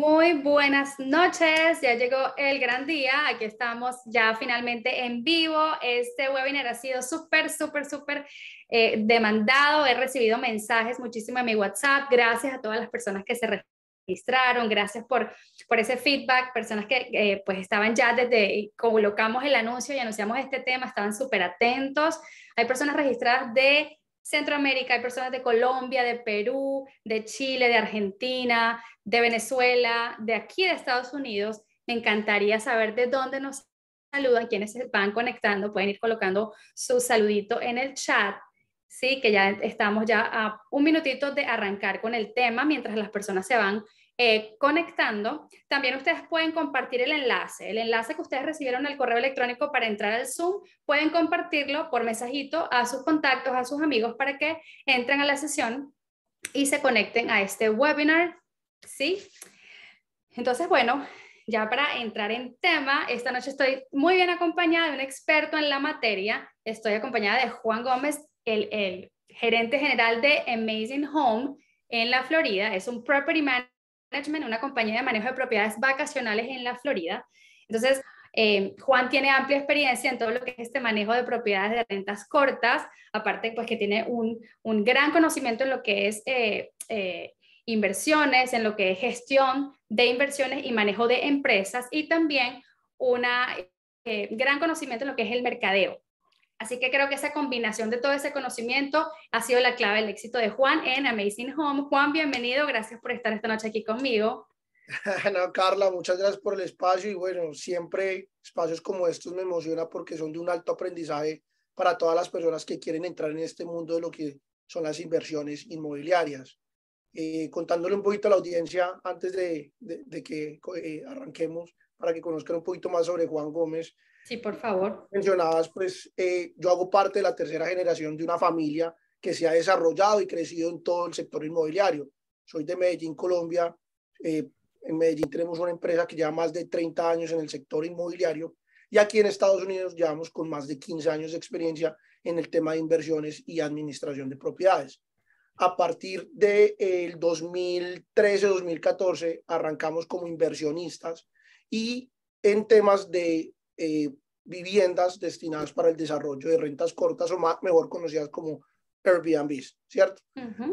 Muy buenas noches, ya llegó el gran día, aquí estamos ya finalmente en vivo, este webinar ha sido súper, súper, súper eh, demandado, he recibido mensajes muchísimo en mi WhatsApp, gracias a todas las personas que se registraron, gracias por, por ese feedback, personas que eh, pues estaban ya desde colocamos el anuncio y anunciamos este tema, estaban súper atentos, hay personas registradas de Centroamérica, hay personas de Colombia, de Perú, de Chile, de Argentina, de Venezuela, de aquí de Estados Unidos. Me encantaría saber de dónde nos saludan, quienes se van conectando, pueden ir colocando su saludito en el chat. Sí, que ya estamos ya a un minutito de arrancar con el tema mientras las personas se van eh, conectando. También ustedes pueden compartir el enlace, el enlace que ustedes recibieron en el correo electrónico para entrar al Zoom, pueden compartirlo por mensajito a sus contactos, a sus amigos para que entren a la sesión y se conecten a este webinar, ¿sí? Entonces, bueno, ya para entrar en tema, esta noche estoy muy bien acompañada de un experto en la materia. Estoy acompañada de Juan Gómez, el, el gerente general de Amazing Home en la Florida. Es un property manager una compañía de manejo de propiedades vacacionales en la Florida. Entonces, eh, Juan tiene amplia experiencia en todo lo que es este manejo de propiedades de rentas cortas, aparte pues que tiene un, gran conocimiento en lo que es eh, eh, inversiones, en lo que es gestión de inversiones y manejo de empresas y también una gran conocimiento en lo que es el mercadeo. Así que creo que esa combinación de todo ese conocimiento ha sido la clave del éxito de Juan en Amazing Home. Juan, bienvenido, gracias por estar esta noche aquí conmigo. No, Carla, muchas gracias por el espacio y bueno, siempre espacios como estos me emociona porque son de un alto aprendizaje para todas las personas que quieren entrar en este mundo de lo que son las inversiones inmobiliarias. Eh, contándole un poquito a la audiencia antes de, que eh, arranquemos para que conozcan un poquito más sobre Juan Gómez. Sí, por favor. Mencionadas, pues eh, yo hago parte de la tercera generación de una familia que se ha desarrollado y crecido en todo el sector inmobiliario. Soy de Medellín, Colombia. Eh, en Medellín tenemos una empresa que lleva más de 30 años en el sector inmobiliario y aquí en Estados Unidos llevamos con más de 15 años de experiencia en el tema de inversiones y administración de propiedades. A partir del de, 2013-2014 eh, arrancamos como inversionistas y en temas de eh, viviendas destinadas para el desarrollo de rentas cortas o mejor conocidas como Airbnb, ¿cierto?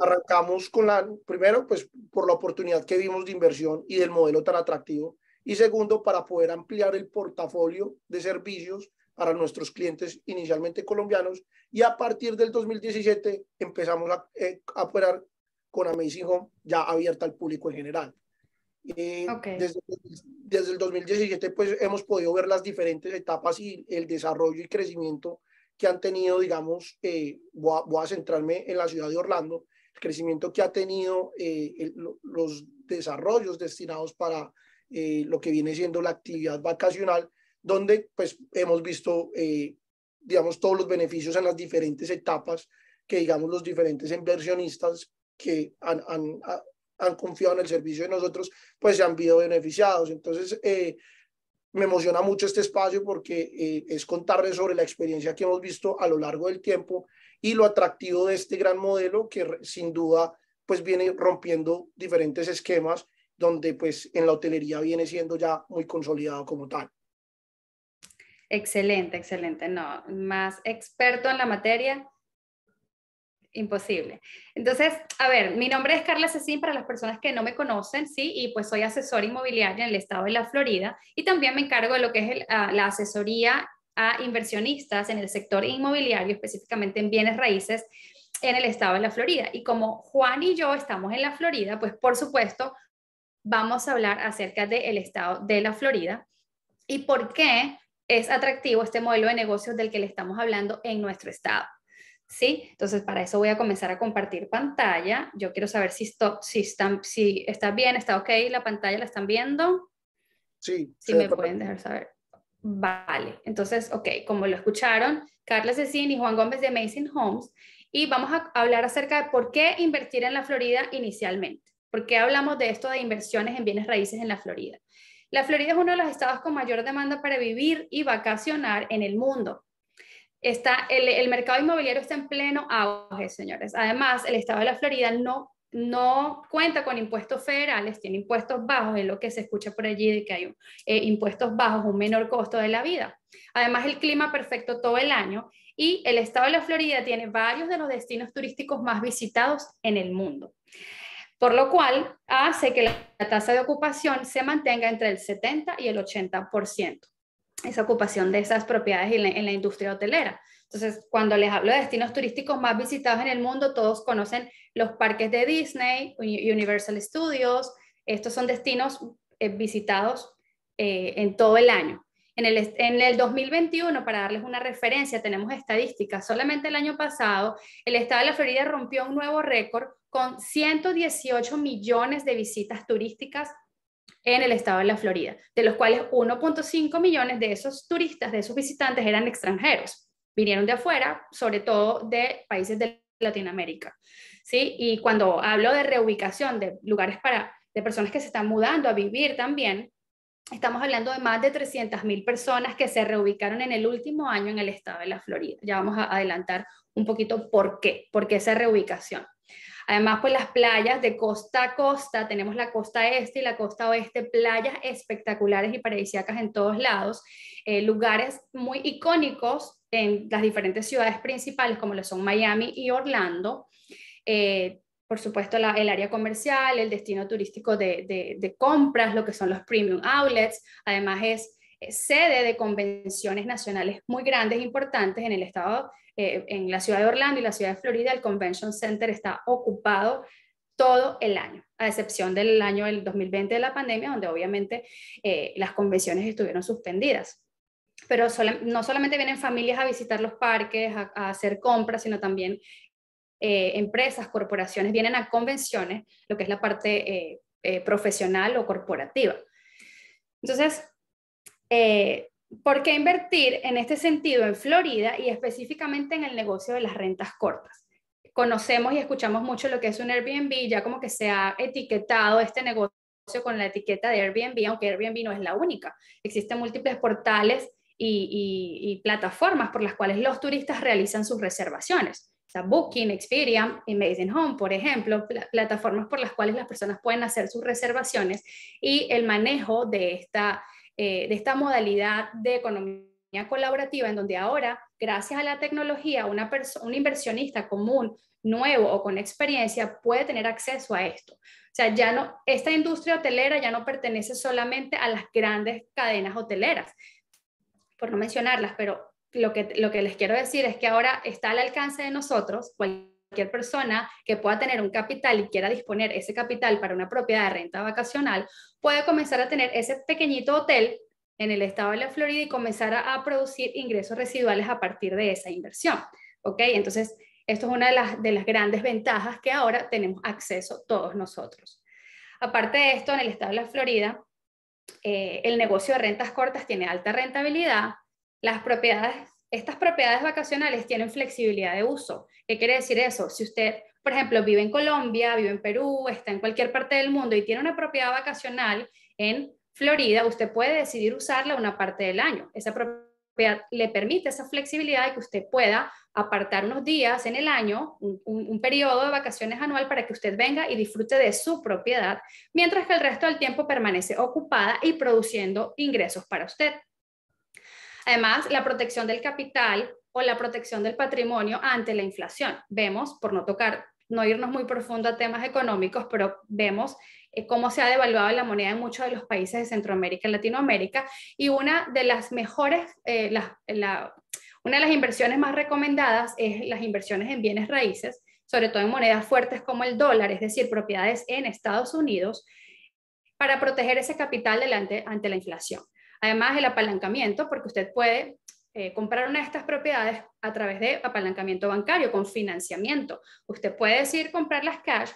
Arrancamos con la, primero, pues por la oportunidad que vimos de inversión y del modelo tan atractivo, y segundo, para poder ampliar el portafolio de servicios para nuestros clientes inicialmente colombianos, y a partir del 2017 empezamos eh, a, operar con Amazing Home ya abierta al público en general. Eh, desde el 2017 pues hemos podido ver las diferentes etapas y el desarrollo y crecimiento que han tenido, digamos, eh, voy, a, centrarme en la ciudad de Orlando, el crecimiento que ha tenido eh, los desarrollos destinados para eh, lo que viene siendo la actividad vacacional, donde pues hemos visto, digamos, todos los beneficios en las diferentes etapas que, digamos, los diferentes inversionistas que han, han, han confiado en el servicio de nosotros, pues se han visto beneficiados. Entonces, eh, me emociona mucho este espacio porque eh, es contarles sobre la experiencia que hemos visto a lo largo del tiempo y lo atractivo de este gran modelo que sin duda pues viene rompiendo diferentes esquemas donde pues en la hotelería viene siendo ya muy consolidado como tal. Excelente, excelente. No, más experto en la materia, imposible. Entonces, a ver, mi nombre es Carla Cecín para las personas que no me conocen, ¿sí? Y pues soy asesora inmobiliaria en el estado de la Florida y también me encargo de lo que es ah, la asesoría a inversionistas en el sector inmobiliario, específicamente en bienes raíces en el estado de la Florida. Y como Juan y yo estamos en la Florida, pues por supuesto vamos a hablar acerca del estado de la Florida y por qué es atractivo este modelo de negocios del que le estamos hablando en nuestro estado. ¿sí? Entonces, para eso voy a comenzar a compartir pantalla. Yo quiero saber si, esto, si, está bien, está ok, la pantalla la están viendo. Sí. Si me pueden dejar saber. Vale, entonces, ok, como lo escucharon, Carla Cecín y Juan Gómez de Amazing Homes, y vamos a hablar acerca de por qué invertir en la Florida inicialmente. ¿Por qué hablamos de esto de inversiones en bienes raíces en la Florida? La Florida es uno de los estados con mayor demanda para vivir y vacacionar en el mundo. Está, el, mercado inmobiliario está en pleno auge, señores. Además, el estado de la Florida no, cuenta con impuestos federales, tiene impuestos bajos, es lo que se escucha por allí de que hay eh, impuestos bajos, un menor costo de la vida. Además, el clima perfecto todo el año y el estado de la Florida tiene varios de los destinos turísticos más visitados en el mundo por lo cual hace que la tasa de ocupación se mantenga entre el 70 y el 80% esa ocupación de esas propiedades en la, industria hotelera. Entonces, cuando les hablo de destinos turísticos más visitados en el mundo, todos conocen los parques de Disney, Universal Studios, estos son destinos eh, visitados eh, en todo el año. En el, en el 2021, para darles una referencia, tenemos estadísticas. Solamente el año pasado, el estado de la Florida rompió un nuevo récord con 118 millones de visitas turísticas en el estado de la Florida, de los cuales 1.5 millones de esos turistas, de esos visitantes, eran extranjeros. Vinieron de afuera, sobre todo de países de Latinoamérica. ¿sí? Y cuando hablo de reubicación de lugares para, de personas que se están mudando a vivir también, estamos hablando de más de 300.000 personas que se reubicaron en el último año en el estado de la Florida. Ya vamos a adelantar un poquito por qué, por qué esa reubicación. Además, pues las playas de costa a costa, tenemos la costa este y la costa oeste, playas espectaculares y paradisíacas en todos lados, eh, lugares muy icónicos en las diferentes ciudades principales como lo son Miami y Orlando. Eh, por supuesto, el área comercial, el destino turístico de, compras, lo que son los premium outlets. Además, es sede de convenciones nacionales muy grandes, e importantes en el estado eh, en la ciudad de Orlando y la ciudad de Florida, el Convention Center está ocupado todo el año, a excepción del año del 2020 de la pandemia, donde obviamente eh, las convenciones estuvieron suspendidas. Pero no solamente vienen familias a visitar los parques, a, hacer compras, sino también eh, empresas, corporaciones, vienen a convenciones, lo que es la parte profesional o corporativa. Entonces, ¿Por qué invertir en este sentido en Florida y específicamente en el negocio de las rentas cortas? Conocemos y escuchamos mucho lo que es un Airbnb, ya como que se ha etiquetado este negocio con la etiqueta de Airbnb, aunque Airbnb no es la única. Existen múltiples portales y, plataformas por las cuales los turistas realizan sus reservaciones. Booking, Expedia, Amazing Home, por ejemplo, plataformas por las cuales las personas pueden hacer sus reservaciones y el manejo de esta eh, de esta modalidad de economía colaborativa, en donde ahora, gracias a la tecnología, una un inversionista común, nuevo o con experiencia puede tener acceso a esto. O sea, ya no, esta industria hotelera ya no pertenece solamente a las grandes cadenas hoteleras, por no mencionarlas, pero lo que, lo que les quiero decir es que ahora está al alcance de nosotros, cualquier cualquier persona que pueda tener un capital y quiera disponer ese capital para una propiedad de renta vacacional, puede comenzar a tener ese pequeñito hotel en el estado de la Florida y comenzar a, producir ingresos residuales a partir de esa inversión. ¿Ok? Entonces, esto es una de las, grandes ventajas que ahora tenemos acceso todos nosotros. Aparte de esto, en el estado de la Florida, eh, el negocio de rentas cortas tiene alta rentabilidad, las propiedades estas propiedades vacacionales tienen flexibilidad de uso. ¿Qué quiere decir eso? Si usted, por ejemplo, vive en Colombia, vive en Perú, está en cualquier parte del mundo y tiene una propiedad vacacional en Florida, usted puede decidir usarla una parte del año. Esa propiedad le permite esa flexibilidad de que usted pueda apartar unos días en el año, un, un periodo de vacaciones anual para que usted venga y disfrute de su propiedad, mientras que el resto del tiempo permanece ocupada y produciendo ingresos para usted. Además, la protección del capital o la protección del patrimonio ante la inflación. Vemos, por no tocar, no irnos muy profundo a temas económicos, pero vemos eh, cómo se ha devaluado la moneda en muchos de los países de Centroamérica y Latinoamérica. Y una de las mejores, eh, una de las inversiones más recomendadas es las inversiones en bienes raíces, sobre todo en monedas fuertes como el dólar, es decir, propiedades en Estados Unidos, para proteger ese capital delante, ante la inflación. Además, el apalancamiento, porque usted puede eh, comprar una de estas propiedades a través de apalancamiento bancario, con financiamiento. Usted puede decir comprar las cash,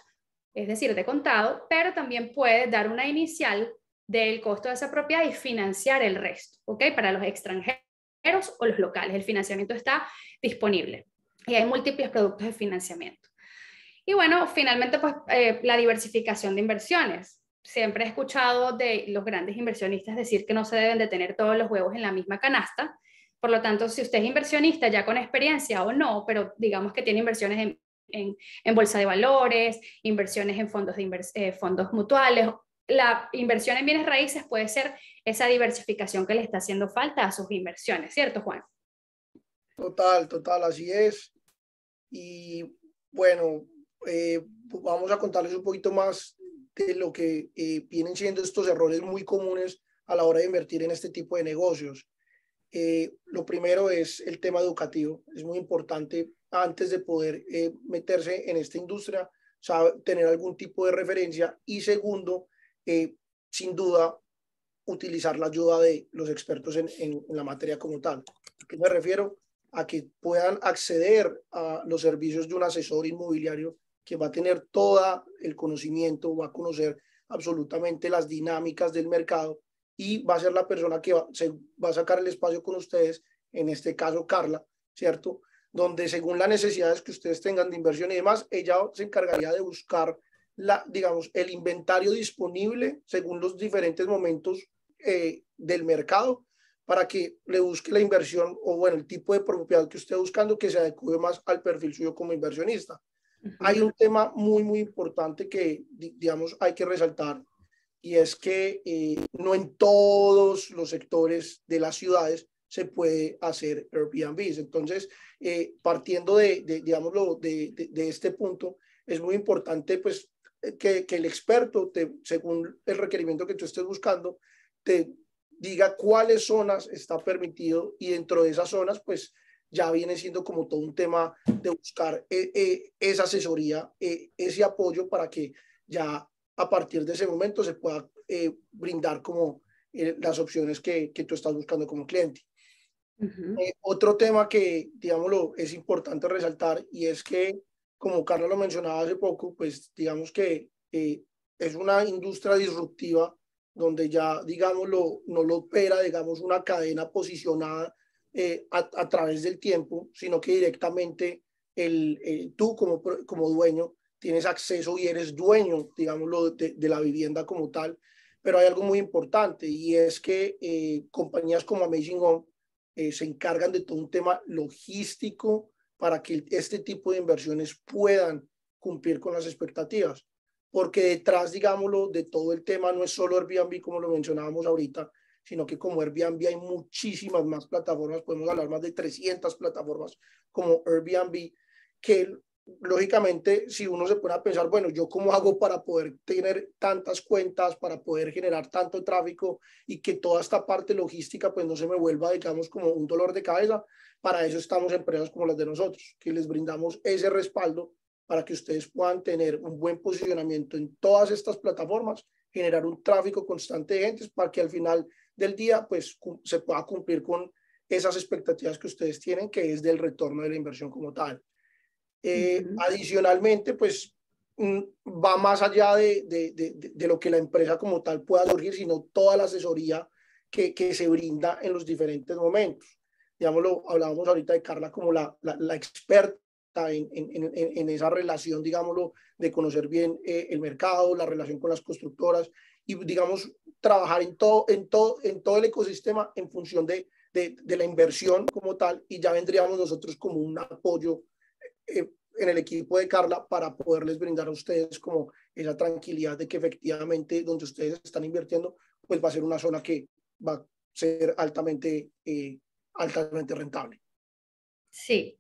es decir, de contado, pero también puede dar una inicial del costo de esa propiedad y financiar el resto, ¿ok? Para los extranjeros o los locales, el financiamiento está disponible y hay múltiples productos de financiamiento. Y bueno, finalmente, pues eh, la diversificación de inversiones siempre he escuchado de los grandes inversionistas decir que no se deben de tener todos los huevos en la misma canasta. Por lo tanto, si usted es inversionista ya con experiencia o no, pero digamos que tiene inversiones en, bolsa de valores, inversiones en fondos, de eh, fondos mutuales, la inversión en bienes raíces puede ser esa diversificación que le está haciendo falta a sus inversiones, ¿cierto, Juan? Total, total, así es. Y bueno, eh, vamos a contarles un poquito más de lo que eh, vienen siendo estos errores muy comunes a la hora de invertir en este tipo de negocios. Eh, lo primero es el tema educativo. Es muy importante antes de poder eh, meterse en esta industria, saber, tener algún tipo de referencia. Y segundo, sin duda, utilizar la ayuda de los expertos en, en la materia como tal. ¿A qué me refiero? A que puedan acceder a los servicios de un asesor inmobiliario que va a tener todo el conocimiento, va a conocer absolutamente las dinámicas del mercado y va a ser la persona que va, se, va a sacar el espacio con ustedes, en este caso Carla, ¿cierto? Donde según las necesidades que ustedes tengan de inversión y demás, ella se encargaría de buscar, la, digamos, el inventario disponible según los diferentes momentos eh, del mercado para que le busque la inversión o, bueno, el tipo de propiedad que usted buscando que se adecue más al perfil suyo como inversionista. Hay un tema muy, muy importante que, digamos, hay que resaltar y es que eh, no en todos los sectores de las ciudades se puede hacer Airbnb. Entonces, eh, partiendo de, digámoslo, de, este punto, es muy importante pues, eh, que, que el experto, te, según el requerimiento que tú estés buscando, te diga cuáles zonas está permitido y dentro de esas zonas, pues ya viene siendo como todo un tema de buscar eh, eh, esa asesoría, eh, ese apoyo para que ya a partir de ese momento se pueda brindar como las opciones que, que, tú estás buscando como cliente. otro tema que, digámoslo, es importante resaltar y es que, como Carlos lo mencionaba hace poco, pues digamos que es una industria disruptiva donde ya, digámoslo, no lo opera, digamos, una cadena posicionada eh, a, través del tiempo, sino que directamente el, tú como, como dueño tienes acceso y eres dueño, digámoslo, de, la vivienda como tal. Pero hay algo muy importante y es que eh, compañías como Amazing Home eh, se encargan de todo un tema logístico para que este tipo de inversiones puedan cumplir con las expectativas. Porque detrás, digámoslo, de todo el tema no es solo Airbnb, como lo mencionábamos ahorita, sino que como Airbnb hay muchísimas más plataformas, podemos hablar más de 300 plataformas como Airbnb, que lógicamente si uno se pone a pensar, bueno, yo cómo hago para poder tener tantas cuentas, para poder generar tanto tráfico y que toda esta parte logística pues no se me vuelva, digamos, como un dolor de cabeza, para eso estamos empresas como las de nosotros, que les brindamos ese respaldo para que ustedes puedan tener un buen posicionamiento en todas estas plataformas, generar un tráfico constante de gente para que al final del día, pues se pueda cumplir con esas expectativas que ustedes tienen, que es del retorno de la inversión como tal. Eh, adicionalmente, pues mm, va más allá de, lo que la empresa como tal pueda surgir, sino toda la asesoría que, se brinda en los diferentes momentos. Digámoslo, hablábamos ahorita de Carla como la, experta en, esa relación, digámoslo, de conocer bien eh, el mercado, la relación con las constructoras y digamos, trabajar en todo, en todo, en todo el ecosistema en función de, de, la inversión como tal y ya vendríamos nosotros como un apoyo eh, en el equipo de Carla para poderles brindar a ustedes como esa tranquilidad de que efectivamente donde ustedes están invirtiendo, pues va a ser una zona que va a ser altamente, eh, altamente rentable. Sí,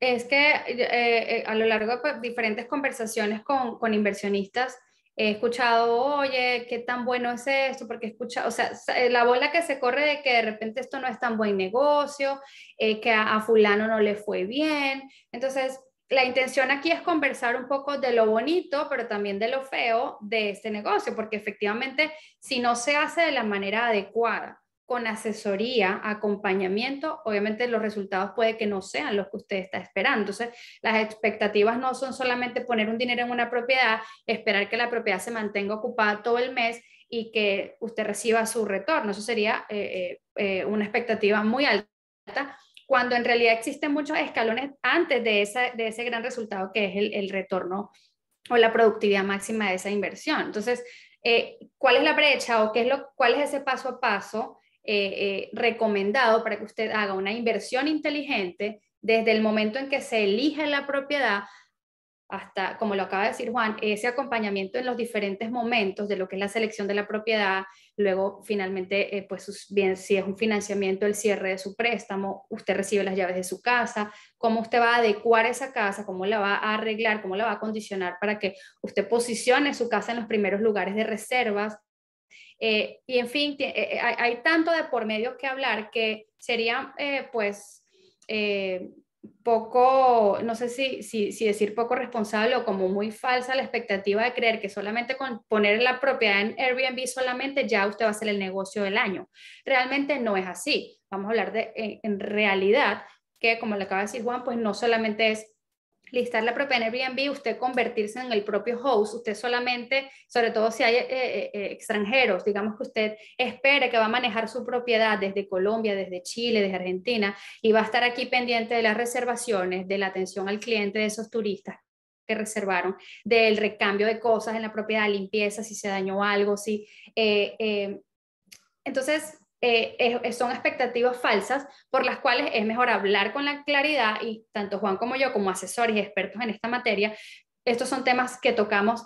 es que eh, a lo largo de pues, diferentes conversaciones con, con inversionistas, he escuchado, oye, qué tan bueno es esto, porque he escuchado, o sea, eh, la bola que se corre de que de repente esto no es tan buen negocio, eh, que a, fulano no le fue bien. Entonces, la intención aquí es conversar un poco de lo bonito, pero también de lo feo de este negocio, porque efectivamente, si no se hace de la manera adecuada, con asesoría, acompañamiento, obviamente los resultados puede que no sean los que usted está esperando. Entonces, las expectativas no son solamente poner un dinero en una propiedad, esperar que la propiedad se mantenga ocupada todo el mes y que usted reciba su retorno. Eso sería eh, eh, eh, una expectativa muy alta cuando en realidad existen muchos escalones antes de, de ese gran resultado que es el, el retorno o la productividad máxima de esa inversión. Entonces, ¿cuál es la brecha o qué es lo, cuál es ese paso a paso eh, eh, recomendado para que usted haga una inversión inteligente desde el momento en que se elige la propiedad hasta, como lo acaba de decir Juan, ese acompañamiento en los diferentes momentos de lo que es la selección de la propiedad, luego finalmente, eh, pues bien, si es un financiamiento, el cierre de su préstamo, usted recibe las llaves de su casa, cómo usted va a adecuar esa casa, cómo la va a arreglar, cómo la va a condicionar para que usted posicione su casa en los primeros lugares de reservas, eh, y en fin, eh, eh, hay, tanto de por medio que hablar que sería pues poco, no sé si, si, decir poco responsable o como muy falsa la expectativa de creer que solamente con poner la propiedad en Airbnb solamente ya usted va a hacer el negocio del año. Realmente no es así. Vamos a hablar de en realidad que, como le acaba de decir Juan, pues no solamente es listar la propia Airbnb, usted convertirse en el propio host, usted solamente, sobre todo si hay eh, eh, eh, extranjeros, digamos que usted espere que va a manejar su propiedad desde Colombia, desde Chile, desde Argentina, y va a estar aquí pendiente de las reservaciones, de la atención al cliente de esos turistas que reservaron, del recambio de cosas en la propiedad, limpieza, si se dañó algo, si... entonces, eh, son expectativas falsas por las cuales es mejor hablar con la claridad y tanto Juan como yo, como asesores y expertos en esta materia, estos son temas que tocamos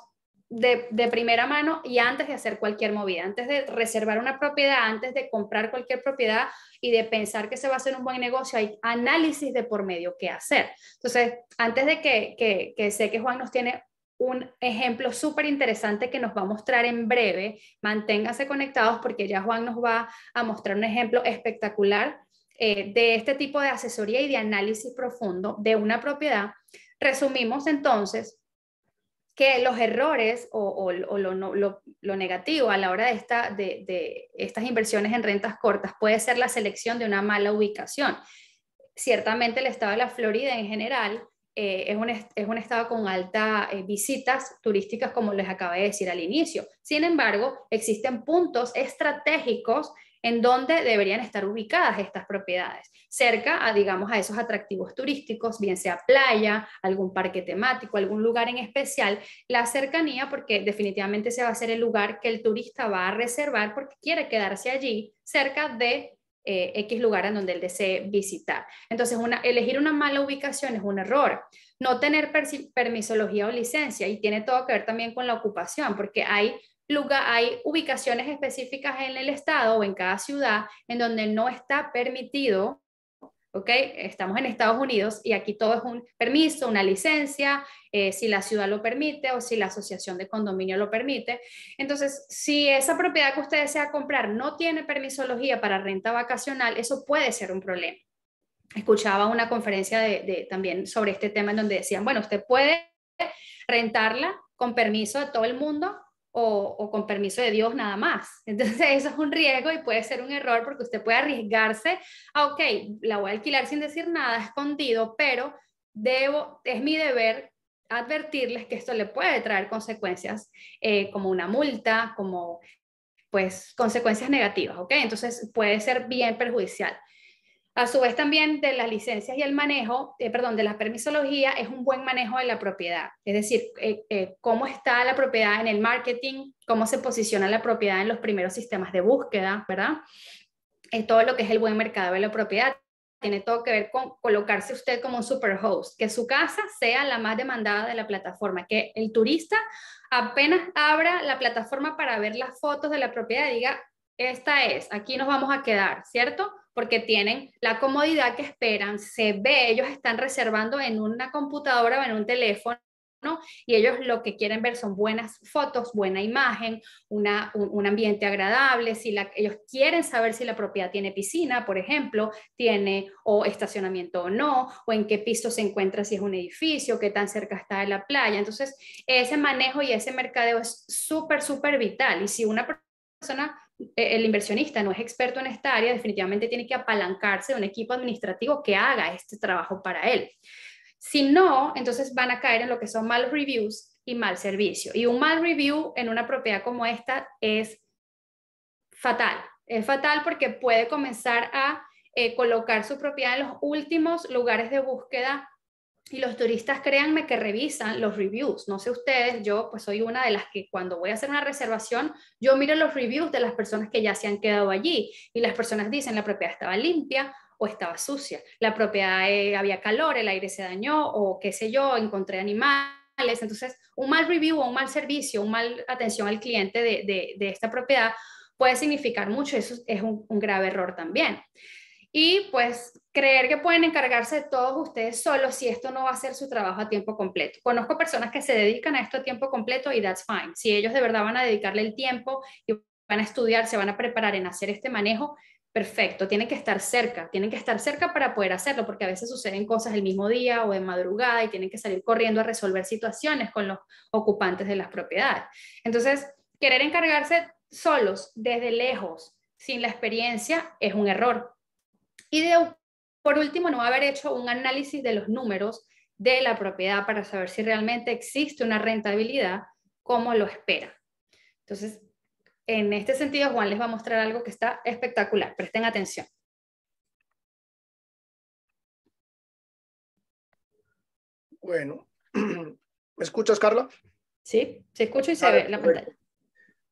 de, primera mano y antes de hacer cualquier movida, antes de reservar una propiedad, antes de comprar cualquier propiedad y de pensar que se va a hacer un buen negocio, hay análisis de por medio que hacer. Entonces, antes de que, que, que sé que Juan nos tiene un ejemplo súper interesante que nos va a mostrar en breve. Manténganse conectados porque ya Juan nos va a mostrar un ejemplo espectacular eh, de este tipo de asesoría y de análisis profundo de una propiedad. Resumimos entonces que los errores o, lo, negativo a la hora de, esta, de estas inversiones en rentas cortas puede ser la selección de una mala ubicación. Ciertamente el estado de la Florida en general eh, es, un, estado con altas eh, visitas turísticas, como les acabé de decir al inicio. Sin embargo, existen puntos estratégicos en donde deberían estar ubicadas estas propiedades, cerca a, digamos, a esos atractivos turísticos, bien sea playa, algún parque temático, algún lugar en especial, la cercanía, porque definitivamente se va a ser el lugar que el turista va a reservar porque quiere quedarse allí, cerca de eh, X lugar en donde él desee visitar. Entonces, elegir una mala ubicación es un error. No tener permisología o licencia y tiene todo que ver también con la ocupación, porque hay lugar, hay ubicaciones específicas en el estado o en cada ciudad en donde no está permitido ¿ok? Estamos en Estados Unidos y aquí todo es un permiso, una licencia, eh, si la ciudad lo permite o si la asociación de condominio lo permite. Entonces, si esa propiedad que usted desea comprar no tiene permisología para renta vacacional, eso puede ser un problema. Escuchaba una conferencia de, también sobre este tema en donde decían, bueno, usted puede rentarla con permiso de todo el mundo, o, con permiso de Dios nada más. Entonces eso es un riesgo y puede ser un error porque usted puede arriesgarse a, ok, la voy a alquilar sin decir nada, escondido, pero debo, es mi deber advertirles que esto le puede traer consecuencias eh, como una multa, como pues consecuencias negativas, ¿ok? Entonces puede ser bien perjudicial. A su vez también de las licencias y el manejo, eh, perdón, de la permisología es un buen manejo de la propiedad, es decir, eh, eh, cómo está la propiedad en el marketing, cómo se posiciona la propiedad en los primeros sistemas de búsqueda, ¿verdad? Es todo lo que es el buen mercado de la propiedad. Tiene todo que ver con colocarse usted como un superhost, que su casa sea la más demandada de la plataforma, que el turista apenas abra la plataforma para ver las fotos de la propiedad, diga, esta es, aquí nos vamos a quedar, ¿cierto? porque tienen la comodidad que esperan, se ve, ellos están reservando en una computadora o en un teléfono Y ellos lo que quieren ver son buenas fotos, buena imagen, una, un, ambiente agradable, si la, ellos quieren saber si la propiedad tiene piscina, por ejemplo, tiene o estacionamiento o no, o en qué piso se encuentra si es un edificio, qué tan cerca está de la playa. Entonces, ese manejo y ese mercadeo es súper, súper vital. Y si una persona eh, el inversionista no es experto en esta área, definitivamente tiene que apalancarse de un equipo administrativo que haga este trabajo para él. Si no, entonces van a caer en lo que son mal reviews y mal servicio. Y un mal review en una propiedad como esta es fatal. Es fatal porque puede comenzar a eh, colocar su propiedad en los últimos lugares de búsqueda y los turistas, créanme que revisan los reviews. No sé ustedes, yo pues soy una de las que cuando voy a hacer una reservación, yo miro los reviews de las personas que ya se han quedado allí y las personas dicen la propiedad estaba limpia o estaba sucia, la propiedad eh, había calor, el aire se dañó o qué sé yo, encontré animales. Entonces, un mal review o un mal servicio, un mal atención al cliente de, de, esta propiedad puede significar mucho. Eso es un grave error también. Y pues creer que pueden encargarse todos ustedes solos si esto no va a ser su trabajo a tiempo completo. Conozco personas que se dedican a esto a tiempo completo y that's fine. Si ellos de verdad van a dedicarle el tiempo y van a estudiar, se van a preparar en hacer este manejo, perfecto, tienen que estar cerca, tienen que estar cerca para poder hacerlo, porque a veces suceden cosas el mismo día o en madrugada y tienen que salir corriendo a resolver situaciones con los ocupantes de las propiedades. Entonces, querer encargarse solos, desde lejos, sin la experiencia, es un error. Y de por último, no haber hecho un análisis de los números de la propiedad para saber si realmente existe una rentabilidad como lo espera. Entonces, en este sentido, Juan les va a mostrar algo que está espectacular. Presten atención. Bueno, ¿me escuchas, Carla? Sí, se escucha y se ve la pantalla.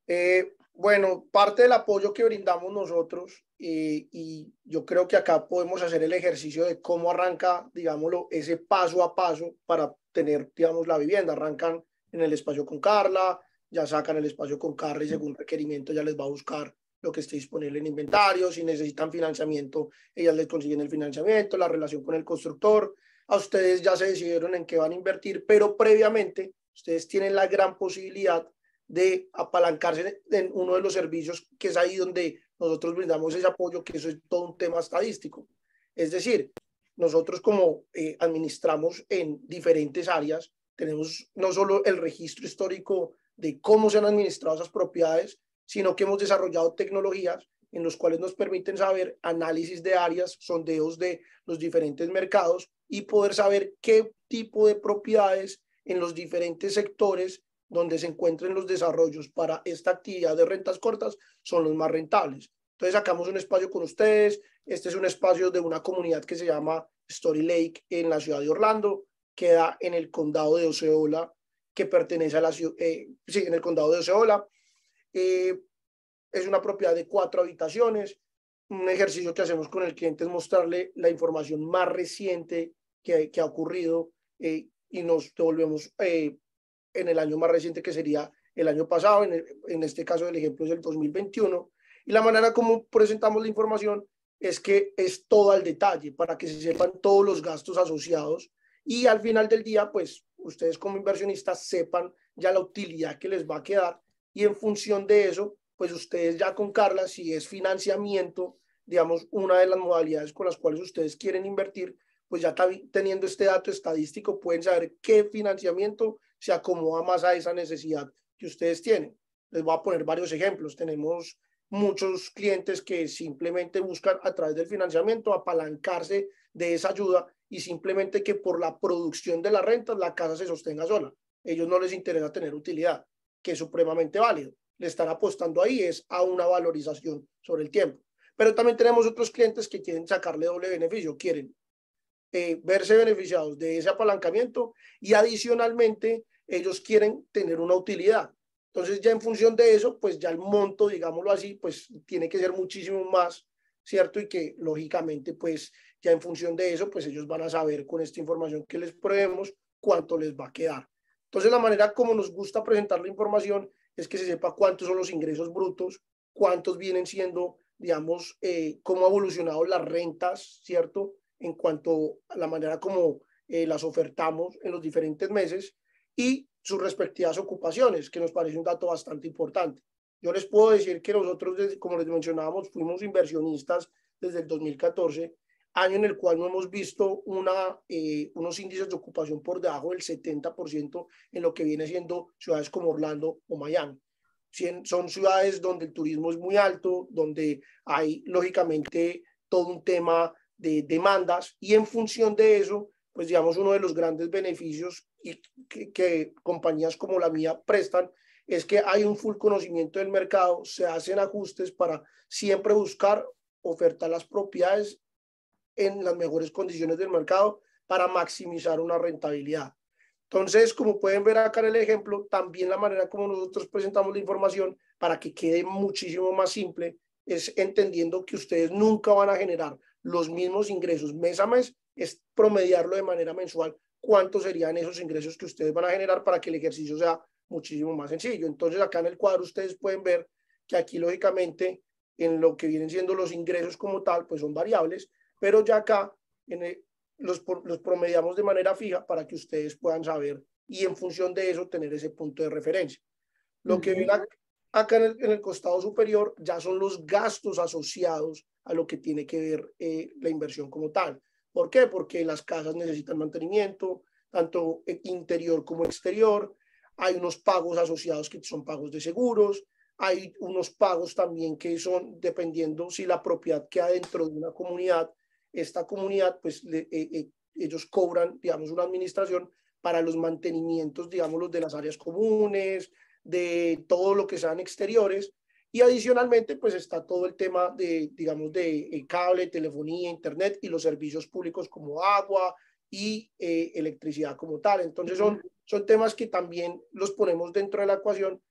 Eh, bueno, parte del apoyo que brindamos nosotros, eh, y yo creo que acá podemos hacer el ejercicio de cómo arranca, digámoslo, ese paso a paso para tener, digamos, la vivienda. Arrancan en el espacio con Carla, ya sacan el espacio con Carla y según requerimiento ya les va a buscar lo que esté disponible en inventario, si necesitan financiamiento, ellas les consiguen el financiamiento, la relación con el constructor, a ustedes ya se decidieron en qué van a invertir, pero previamente ustedes tienen la gran posibilidad de apalancarse en uno de los servicios que es ahí donde nosotros brindamos ese apoyo, que eso es todo un tema estadístico. Es decir, nosotros como eh, administramos en diferentes áreas, tenemos no solo el registro histórico de cómo se han administrado esas propiedades, sino que hemos desarrollado tecnologías en los cuales nos permiten saber análisis de áreas, sondeos de los diferentes mercados y poder saber qué tipo de propiedades en los diferentes sectores donde se encuentren los desarrollos para esta actividad de rentas cortas son los más rentables. Entonces sacamos un espacio con ustedes. Este es un espacio de una comunidad que se llama Story Lake en la ciudad de Orlando. Queda en el condado de Oceola, que pertenece a la ciudad, eh, sí, en el condado de Oceola, eh, es una propiedad de cuatro habitaciones. Un ejercicio que hacemos con el cliente es mostrarle la información más reciente que, ha ocurrido eh, y nos devolvemos en el año más reciente que sería el año pasado, en, en este caso el ejemplo es el 2021, y la manera como presentamos la información es que es todo al detalle, para que se sepan todos los gastos asociados y al final del día, pues ustedes como inversionistas sepan ya la utilidad que les va a quedar y en función de eso, pues ustedes ya con Carla, si es financiamiento, digamos, una de las modalidades con las cuales ustedes quieren invertir, pues ya teniendo este dato estadístico pueden saber qué financiamiento se acomoda más a esa necesidad que ustedes tienen. Les voy a poner varios ejemplos. Tenemos muchos clientes que simplemente buscan a través del financiamiento apalancarse de esa ayuda y simplemente que por la producción de las rentas la casa se sostenga sola. Ellos no les interesa tener utilidad, que es supremamente válido. Le están apostando ahí es a una valorización sobre el tiempo. Pero también tenemos otros clientes que quieren sacarle doble beneficio, quieren eh, verse beneficiados de ese apalancamiento y adicionalmente ellos quieren tener una utilidad. Entonces ya en función de eso, pues ya el monto, digámoslo así, pues tiene que ser muchísimo más, ¿cierto? Y que lógicamente, pues ya en función de eso, pues ellos van a saber con esta información que les proveemos cuánto les va a quedar. Entonces la manera como nos gusta presentar la información es que se sepa cuántos son los ingresos brutos, cuántos vienen siendo, digamos, eh, cómo ha evolucionado las rentas, ¿cierto? En cuanto a la manera como eh, las ofertamos en los diferentes meses y sus respectivas ocupaciones, que nos parece un dato bastante importante. Yo les puedo decir que nosotros, como les mencionábamos, fuimos inversionistas desde el 2014, año en el cual no hemos visto una, eh, unos índices de ocupación por debajo del 70% en lo que viene siendo ciudades como Orlando o Miami. Son ciudades donde el turismo es muy alto, donde hay lógicamente todo un tema de demandas y en función de eso pues digamos, uno de los grandes beneficios y que, que, compañías como la mía prestan es que hay un full conocimiento del mercado, se hacen ajustes para siempre buscar ofertar las propiedades en las mejores condiciones del mercado para maximizar una rentabilidad. Entonces, como pueden ver acá en el ejemplo, también la manera como nosotros presentamos la información para que quede muchísimo más simple es entendiendo que ustedes nunca van a generar los mismos ingresos mes a mes, es promediarlo de manera mensual, cuántos serían esos ingresos que ustedes van a generar para que el ejercicio sea muchísimo más sencillo. Entonces, acá en el cuadro ustedes pueden ver que aquí, lógicamente, en lo que vienen siendo los ingresos como tal, pues son variables, pero ya acá en los, los promediamos de manera fija para que ustedes puedan saber y en función de eso tener ese punto de referencia. Lo que viene acá, en, el, costado superior ya son los gastos asociados a lo que tiene que ver eh, la inversión como tal. ¿Por qué? Porque las casas necesitan mantenimiento, tanto e-, interior como exterior. Hay unos pagos asociados que son pagos de seguros. Hay unos pagos también que son dependiendo si la propiedad queda dentro de una comunidad. Esta comunidad, pues e, e, ellos cobran, digamos, una administración para los mantenimientos, digamos, de las áreas comunes, de todo lo que sean exteriores y adicionalmente, pues está todo el tema de, digamos, de eh, cable, telefonía, internet y los servicios públicos como agua y eh, electricidad como tal. Entonces son, son temas que también los ponemos dentro de la ecuación.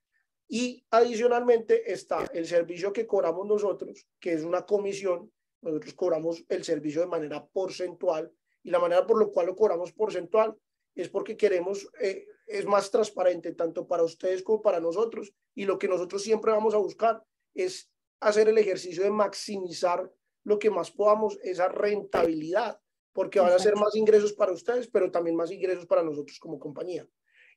Y adicionalmente está el servicio que cobramos nosotros, que es una comisión. Nosotros cobramos el servicio de manera porcentual y la manera por la cual lo cobramos porcentual es porque queremos eh, es más transparente tanto para ustedes como para nosotros y lo que nosotros siempre vamos a buscar es hacer el ejercicio de maximizar lo que más podamos, esa rentabilidad, porque van a ser más ingresos para ustedes, pero también más ingresos para nosotros como compañía.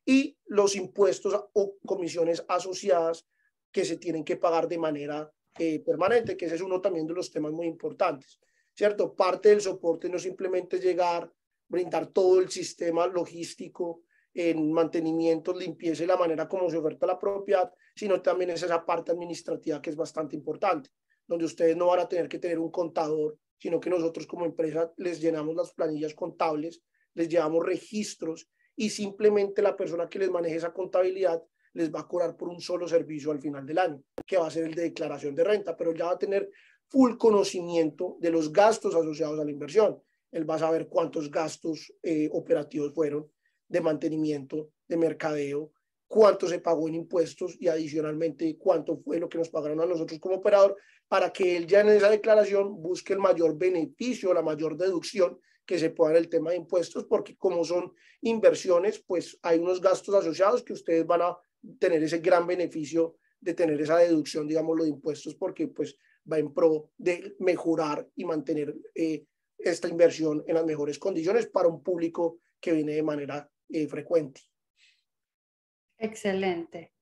Y los impuestos o comisiones asociadas que se tienen que pagar de manera eh, permanente, que ese es uno también de los temas muy importantes, ¿cierto? Parte del soporte no simplemente llegar, brindar todo el sistema logístico, en mantenimiento, limpieza y la manera como se oferta la propiedad, sino también es esa parte administrativa que es bastante importante, donde ustedes no van a tener que tener un contador, sino que nosotros como empresa les llenamos las planillas contables, les llevamos registros y simplemente la persona que les maneje esa contabilidad les va a cobrar por un solo servicio al final del año, que va a ser el de declaración de renta, pero ya va a tener full conocimiento de los gastos asociados a la inversión. Él va a saber cuántos gastos eh, operativos fueron, de mantenimiento, de mercadeo, cuánto se pagó en impuestos y adicionalmente cuánto fue lo que nos pagaron a nosotros como operador, para que él ya en esa declaración busque el mayor beneficio, la mayor deducción que se pueda en el tema de impuestos, porque como son inversiones, pues hay unos gastos asociados que ustedes van a tener ese gran beneficio de tener esa deducción, digamos, de impuestos, porque pues va en pro de mejorar y mantener eh, esta inversión en las mejores condiciones para un público que viene de manera eh, frecuente. Excelente.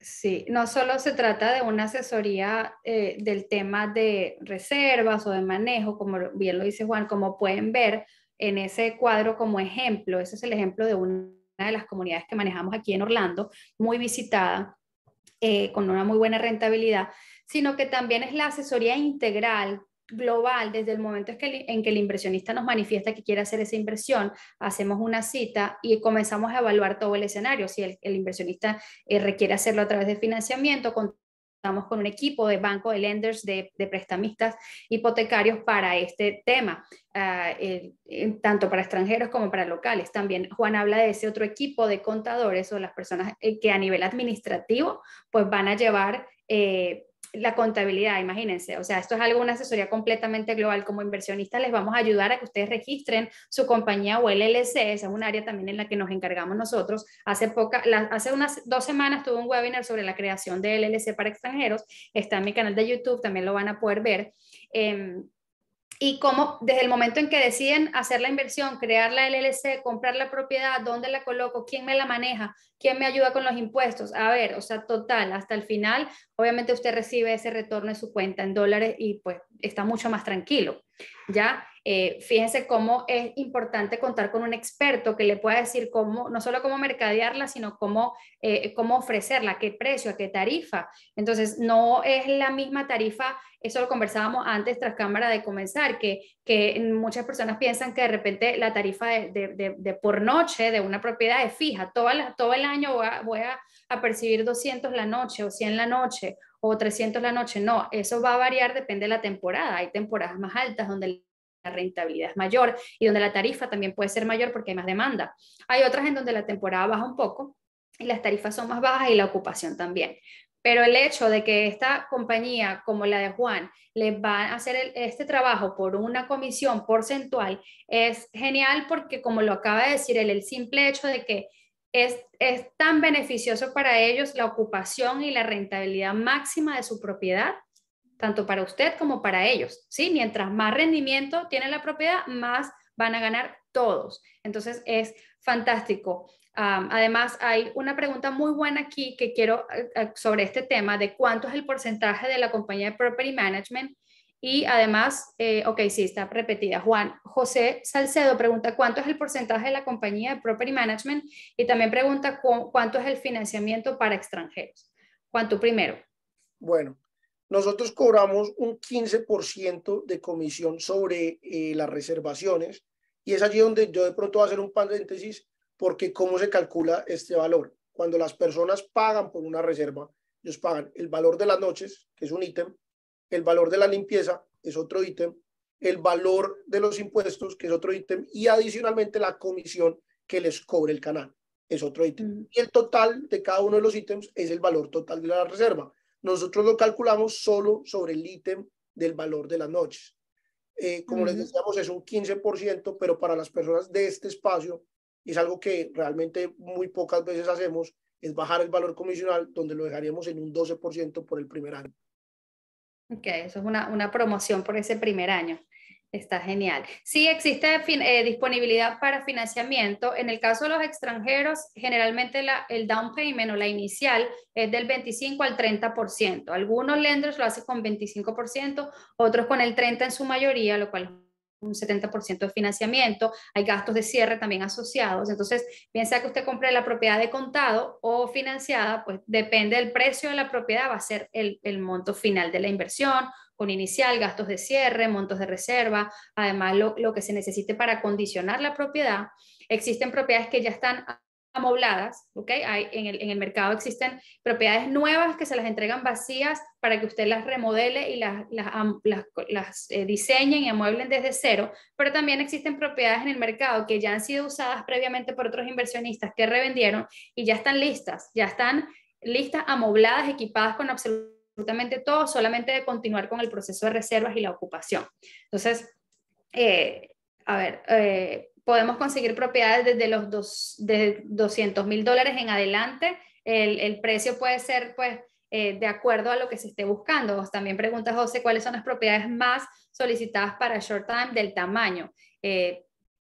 Sí, no solo se trata de una asesoría eh, del tema de reservas o de manejo, como bien lo dice Juan, como pueden ver en ese cuadro como ejemplo, ese es el ejemplo de una de las comunidades que manejamos aquí en Orlando, muy visitada, eh, con una muy buena rentabilidad, sino que también es la asesoría integral global, desde el momento en que el inversionista nos manifiesta que quiere hacer esa inversión, hacemos una cita y comenzamos a evaluar todo el escenario. Si el, inversionista eh, requiere hacerlo a través de financiamiento, contamos con un equipo de banco, de lenders, de, prestamistas hipotecarios para este tema, ah, eh, tanto para extranjeros como para locales. También Juan habla de ese otro equipo de contadores o las personas eh, que a nivel administrativo pues van a llevar la contabilidad, imagínense. O sea, esto es algo, una asesoría completamente global. Como inversionistas les vamos a ayudar a que ustedes registren su compañía o LLC. Esa es un área también en la que nos encargamos nosotros. Hace, poca, hace unas dos semanas tuve un webinar sobre la creación de LLC para extranjeros. Está en mi canal de YouTube, también lo van a poder ver. Em, y cómo desde el momento en que deciden hacer la inversión, crear la LLC, comprar la propiedad, dónde la coloco, quién me la maneja, quién me ayuda con los impuestos. A ver, o sea, total, hasta el final, obviamente usted recibe ese retorno en su cuenta en dólares y pues está mucho más tranquilo, ¿ya? Eh, fíjense cómo es importante contar con un experto que le pueda decir cómo, no solo cómo mercadearla, sino cómo, eh, cómo ofrecerla, qué precio, a qué tarifa. Entonces, no es la misma tarifa, eso lo conversábamos antes tras cámara de comenzar, que, que muchas personas piensan que de repente la tarifa de, de, por noche de una propiedad es fija, todo, todo el año voy, a, a, percibir 200 la noche o 100 la noche o 300 la noche. No, eso va a variar, depende de la temporada. Hay temporadas más altas donde la rentabilidad es mayor y donde la tarifa también puede ser mayor porque hay más demanda. Hay otras en donde la temporada baja un poco y las tarifas son más bajas y la ocupación también. Pero el hecho de que esta compañía como la de Juan le va a hacer este trabajo por una comisión porcentual es genial porque como lo acaba de decir él, el simple hecho de que es tan beneficioso para ellos la ocupación y la rentabilidad máxima de su propiedad tanto para usted como para ellos. ¿sí? Mientras más rendimiento tiene la propiedad, más van a ganar todos. Entonces es fantástico. además, hay una pregunta muy buena aquí que quiero eh, eh, sobre este tema de cuánto es el porcentaje de la compañía de Property Management. Y además, eh, ok, sí, está repetida. Juan José Salcedo pregunta cuánto es el porcentaje de la compañía de Property Management y también pregunta cuánto es el financiamiento para extranjeros. ¿Cuánto primero? Bueno, nosotros cobramos un 15% de comisión sobre eh, las reservaciones y es allí donde yo de pronto voy a hacer un paréntesis porque cómo se calcula este valor. Cuando las personas pagan por una reserva, ellos pagan el valor de las noches, que es un ítem, el valor de la limpieza, es otro ítem, el valor de los impuestos, que es otro ítem, y adicionalmente la comisión que les cobre el canal, es otro ítem. Y el total de cada uno de los ítems es el valor total de la reserva. Nosotros lo calculamos solo sobre el ítem del valor de las noches. Eh, como les decíamos, es un 15%, pero para las personas de este espacio es algo que realmente muy pocas veces hacemos, es bajar el valor comisional, donde lo dejaríamos en un 12% por el primer año. Ok, eso es una, una promoción por ese primer año. Está genial. Sí existe eh, disponibilidad para financiamiento. En el caso de los extranjeros, generalmente el down payment o la inicial es del 25 al 30%. Algunos lenders lo hacen con 25%, otros con el 30% en su mayoría, lo cual es un 70% de financiamiento, hay gastos de cierre también asociados. Entonces, piensa que usted compre la propiedad de contado o financiada, pues depende del precio de la propiedad, va a ser el monto final de la inversión inicial, gastos de cierre, montos de reserva, además lo, que se necesite para condicionar la propiedad. Existen propiedades que ya están amobladas, ¿ok? Hay, en, el, mercado existen propiedades nuevas que se las entregan vacías para que usted las remodele y las, las, eh, diseñen y amueblen desde cero, pero también existen propiedades en el mercado que ya han sido usadas previamente por otros inversionistas que revendieron y ya están listas, ya están listas, amobladas, equipadas con absolutamente absolutamente todo, solamente de continuar con el proceso de reservas y la ocupación. Entonces, eh, a ver, eh, podemos conseguir propiedades desde los dos, de 200 mil dólares en adelante. El, el, precio puede ser, pues, eh, de acuerdo a lo que se esté buscando. También pregunta José, ¿cuáles son las propiedades más solicitadas para short time del tamaño?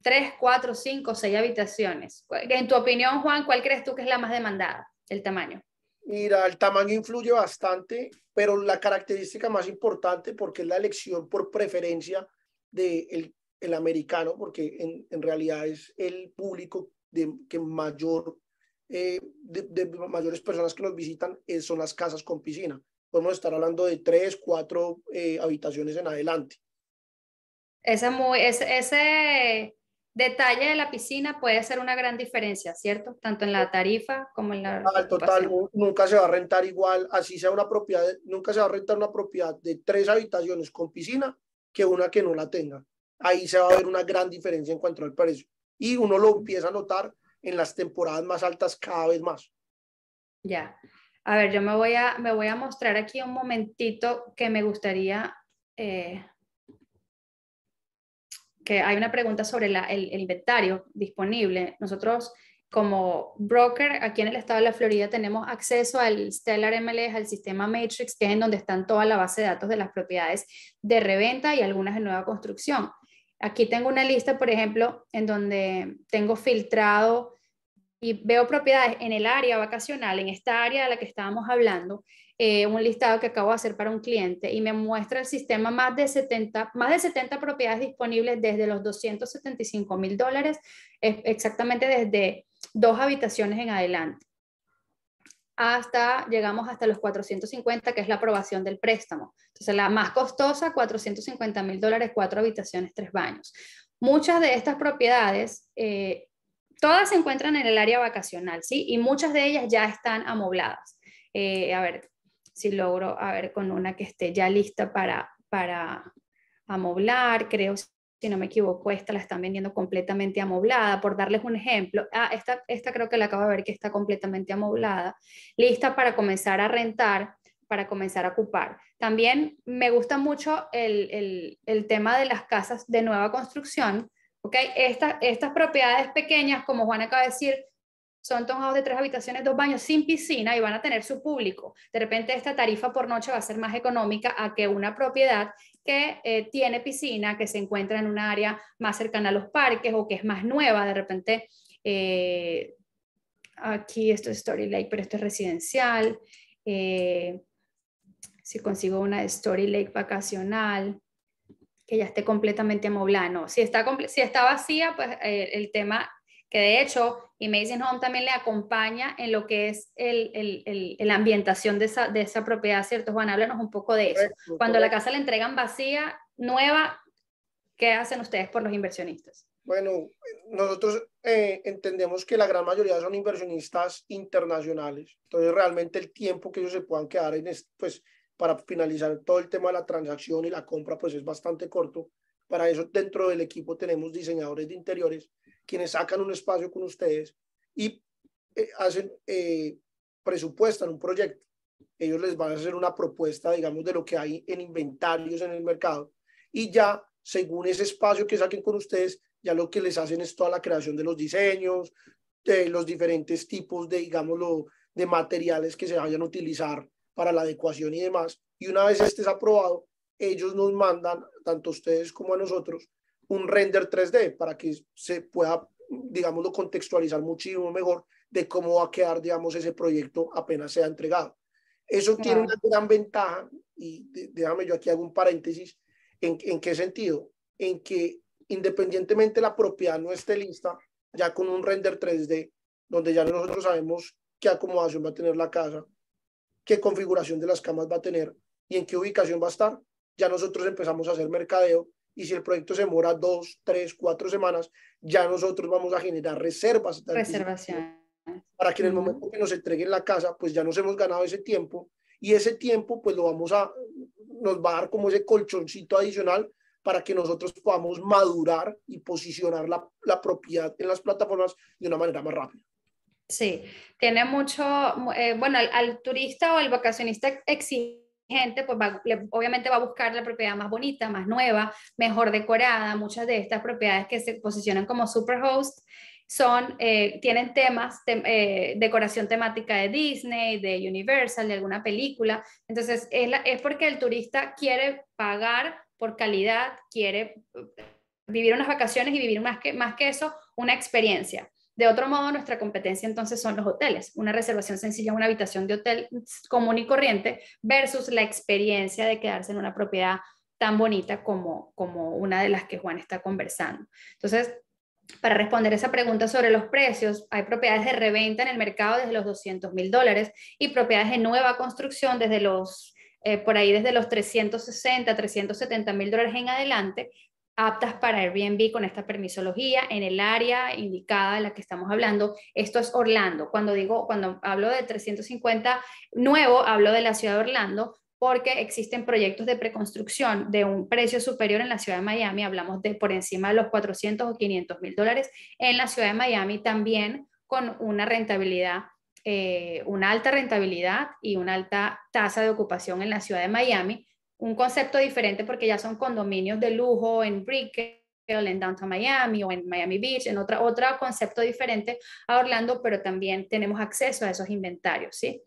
tres, cuatro, cinco, seis habitaciones. En tu opinión, Juan, ¿cuál crees tú que es la más demandada, el tamaño? Mira, el tamaño influye bastante, pero la característica más importante, porque es la elección por preferencia del de el americano, porque en, realidad es el público de, que mayor, eh, de, mayores personas que nos visitan son las casas con piscina. Podemos estar hablando de tres, cuatro eh, habitaciones en adelante. Ese, muy, ese detalle de la piscina puede ser una gran diferencia, ¿cierto? Tanto en la tarifa como en la... Al total, nunca se va a rentar igual, así sea una propiedad, nunca se va a rentar una propiedad de tres habitaciones con piscina que una que no la tenga. Ahí se va a ver una gran diferencia en cuanto al precio. Y uno lo empieza a notar en las temporadas más altas cada vez más. Ya. A ver, yo me voy a, me voy a mostrar aquí un momentito que me gustaría eh, hay una pregunta sobre el, el inventario disponible. Nosotros como broker aquí en el estado de la Florida tenemos acceso al Stellar MLS, al sistema Matrix, que es en donde están toda la base de datos de las propiedades de reventa y algunas de nueva construcción. Aquí tengo una lista, por ejemplo, en donde tengo filtrado y veo propiedades en el área vacacional, en esta área de la que estábamos hablando, eh, un listado que acabo de hacer para un cliente y me muestra el sistema más de 70, más de 70 propiedades disponibles desde los 275 mil dólares, exactamente desde dos habitaciones en adelante. Hasta llegamos hasta los 450, que es la aprobación del préstamo. Entonces, la más costosa, 450 mil dólares, cuatro habitaciones, tres baños. Muchas de estas propiedades, eh, todas se encuentran en el área vacacional, ¿sí? Y muchas de ellas ya están amobladas. Eh, a ver, si logro, a ver, con una que esté ya lista para, para amoblar, creo, si no me equivoco, esta la están vendiendo completamente amoblada, por darles un ejemplo. Ah, esta, esta creo que la acabo de ver que está completamente amoblada, lista para comenzar a rentar, para comenzar a ocupar. También me gusta mucho el, el, tema de las casas de nueva construcción, ¿ok? estas estas propiedades pequeñas, como Juan acaba de decir, son tomados de tres habitaciones, dos baños sin piscina y van a tener su público. De repente esta tarifa por noche va a ser más económica a que una propiedad que eh, tiene piscina, que se encuentra en un área más cercana a los parques o que es más nueva. De repente, eh, aquí esto es Story Lake, pero esto es residencial. Eh, si consigo una Story Lake vacacional que ya esté completamente amoblada. No, si está, si está vacía, pues el tema que de hecho Amazing Home también le acompaña en lo que es la el, ambientación de esa, de propiedad, ¿cierto? Juan, háblanos un poco de eso. Cuando la casa le entregan vacía, nueva, ¿qué hacen ustedes por los inversionistas? Bueno, nosotros eh, entendemos que la gran mayoría son inversionistas internacionales, entonces realmente el tiempo que ellos se puedan quedar en, pues para finalizar todo el tema de la transacción y la compra, pues es bastante corto. Para eso dentro del equipo tenemos diseñadores de interiores quienes sacan un espacio con ustedes y eh, hacen, eh, en un proyecto. Ellos les van a hacer una propuesta, digamos, de lo que hay en inventarios en el mercado y ya, según ese espacio que saquen con ustedes, ya lo que les hacen es toda la creación de los diseños, de los diferentes tipos de, digámoslo, de materiales que se vayan a utilizar para la adecuación y demás. Y una vez este es aprobado, ellos nos mandan, tanto ustedes como a nosotros, un render 3D para que se pueda, digámoslo, contextualizar muchísimo mejor de cómo va a quedar, digamos, ese proyecto apenas sea entregado. Eso tiene una gran ventaja, y déjame yo aquí hago un paréntesis, ¿en, en qué sentido? En que independientemente la propiedad no esté lista, ya con un render 3D, donde ya nosotros sabemos qué acomodación va a tener la casa, qué configuración de las camas va a tener y en qué ubicación va a estar, ya nosotros empezamos a hacer mercadeo y si el proyecto se demora dos, tres, cuatro semanas, ya nosotros vamos a generar reservas. Reservaciones. Para que en el momento que nos entreguen la casa, pues ya nos hemos ganado ese tiempo y ese tiempo pues lo vamos a, nos va a dar como ese colchoncito adicional para que nosotros podamos madurar y posicionar la, la propiedad en las plataformas de una manera más rápida. Sí, tiene mucho, eh, bueno, al, al, turista o al vacacionista exige gente, pues obviamente va a buscar la propiedad más bonita, más nueva, mejor decorada. Muchas de estas propiedades que se posicionan como superhost son, eh, tienen temas, eh, decoración temática de Disney, de Universal, de alguna película. Entonces, es, es porque el turista quiere pagar por calidad, quiere eh, vivir unas vacaciones y vivir más que, más que eso, una experiencia. De otro modo, nuestra competencia entonces son los hoteles, una reservación sencilla, una habitación de hotel común y corriente versus la experiencia de quedarse en una propiedad tan bonita como, como una de las que Juan está conversando. Entonces, para responder esa pregunta sobre los precios, hay propiedades de reventa en el mercado desde los 200 mil dólares y propiedades de nueva construcción desde los, eh, por ahí desde los 360, 370 mil dólares en adelante, aptas para Airbnb con esta permisología en el área indicada de la que estamos hablando. Esto es Orlando. Cuando digo, cuando hablo de 350 nuevo, hablo de la ciudad de Orlando porque existen proyectos de preconstrucción de un precio superior en la ciudad de Miami, hablamos de por encima de los 400 o 500 mil dólares en la ciudad de Miami también con una rentabilidad eh, una alta rentabilidad y una alta tasa de ocupación en la ciudad de Miami, un concepto diferente porque ya son condominios de lujo en Brickell, en Downtown Miami o en Miami Beach, en otra, otro concepto diferente a Orlando, pero también tenemos acceso a esos inventarios, ¿sí?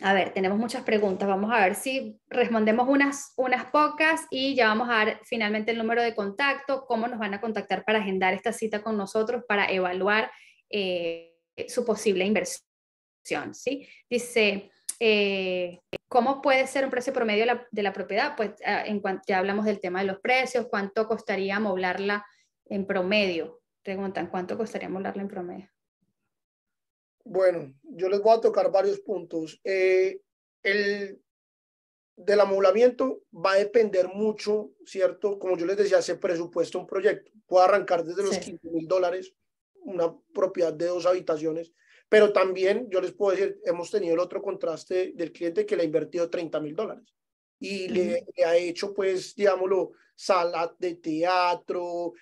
A ver, tenemos muchas preguntas, vamos a ver si respondemos unas, unas pocas y ya vamos a dar finalmente el número de contacto, cómo nos van a contactar para agendar esta cita con nosotros, para evaluar eh, su posible inversión, ¿sí? Dice... Eh, ¿cómo puede ser un precio promedio de la, propiedad? Pues ah, en cuanto, ya hablamos del tema de los precios, ¿cuánto costaría amoblarla en promedio? Preguntan, ¿cuánto costaría amoblarla en promedio? Bueno, yo les voy a tocar varios puntos. Eh, el del amoblamiento va a depender mucho, ¿cierto? Como yo les decía, se presupuesto un proyecto. Puede arrancar desde los 15 mil dólares, una propiedad de dos habitaciones, pero también yo les puedo decir, hemos tenido el otro contraste del cliente que le ha invertido 30 mil dólares y le, ha hecho, pues, digámoslo, sala de teatro,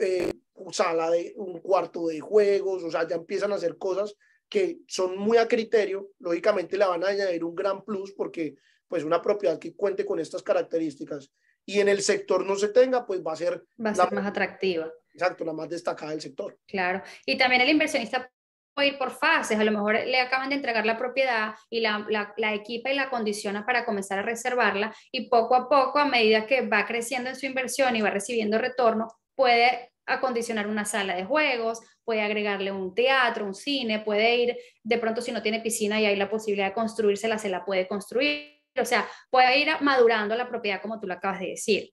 eh, sala de un cuarto de juegos, o sea, ya empiezan a hacer cosas que son muy a criterio, lógicamente le van a añadir un gran plus porque pues una propiedad que cuente con estas características y en el sector no se tenga, pues va a ser, va a ser la más atractiva. Exacto, la más destacada del sector. Claro, y también el inversionista ir por fases, a lo mejor le acaban de entregar la propiedad y la, equipa y la condiciona para comenzar a reservarla y poco a poco, a medida que va creciendo en su inversión y va recibiendo retorno, puede acondicionar una sala de juegos, puede agregarle un teatro, un cine, puede ir, de pronto si no tiene piscina y hay la posibilidad de construírsela, se la puede construir, o sea, puede ir madurando la propiedad como tú lo acabas de decir.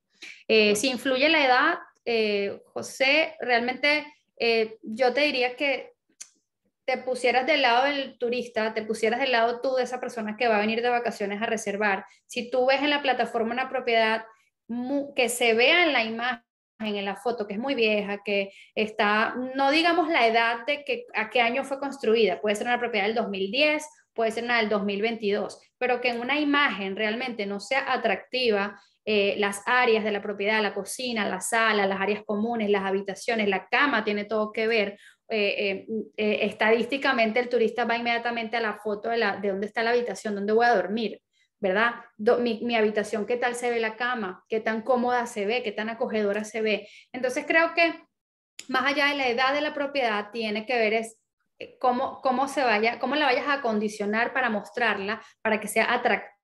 Eh, si influye la edad, eh, José, realmente eh, yo te diría que te pusieras del lado del turista, te pusieras del lado tú de esa persona que va a venir de vacaciones a reservar, si tú ves en la plataforma una propiedad que se vea en la imagen, en la foto, que es muy vieja, que está, no digamos la edad de que, a qué año fue construida, puede ser una propiedad del 2010, puede ser una del 2022, pero que en una imagen realmente no sea atractiva eh, las áreas de la propiedad, la cocina, la sala, las áreas comunes, las habitaciones, la cama tiene todo que ver eh, eh, mm, eh, estadísticamente el turista va inmediatamente a la foto de, la, de dónde está la habitación, dónde voy a dormir, ¿verdad? mi, habitación, qué tal se ve la cama, qué tan cómoda se ve, qué tan acogedora se ve. Entonces creo que más allá de la edad de la propiedad tiene que ver es cómo, cómo se vaya, cómo la vayas a condicionar para mostrarla, para que sea atractiva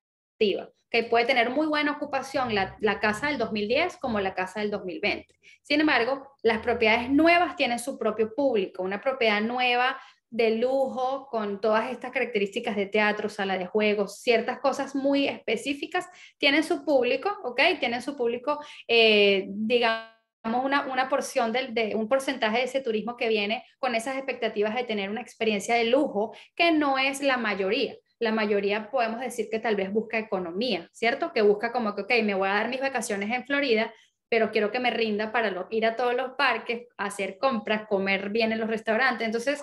que puede tener muy buena ocupación la, casa del 2010 como la casa del 2020. Sin embargo, las propiedades nuevas tienen su propio público, una propiedad nueva de lujo con todas estas características de teatro, sala de juegos, ciertas cosas muy específicas, tienen su público, ¿ok? Tienen su público, eh, digamos, una, porción de un porcentaje de ese turismo que viene con esas expectativas de tener una experiencia de lujo que no es la mayoría la mayoría podemos decir que tal vez busca economía, ¿cierto? Que busca como que, ok, me voy a dar mis vacaciones en Florida, pero quiero que me rinda para ir a todos los parques, hacer compras, comer bien en los restaurantes. Entonces,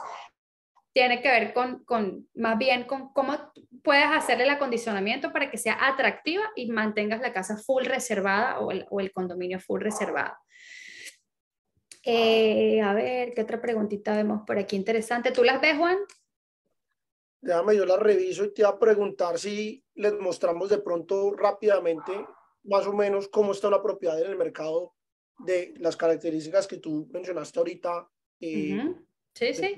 tiene que ver con, más bien con cómo puedes hacer el acondicionamiento para que sea atractiva y mantengas la casa full reservada o el, condominio full reservado. Eh, a ver, ¿qué otra preguntita vemos por aquí interesante? ¿Tú las ves, Juan? Déjame, yo la reviso y te voy a preguntar si les mostramos de pronto rápidamente más o menos cómo está la propiedad en el mercado de las características que tú mencionaste ahorita. Eh, sí, sí.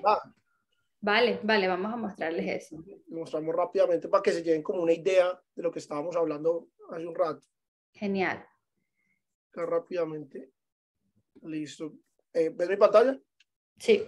Vale, vale, vamos a mostrarles eso. Mostramos rápidamente para que se lleven como una idea de lo que estábamos hablando hace un rato. Genial. rápidamente. Listo. Eh, ¿Ves mi pantalla? Sí.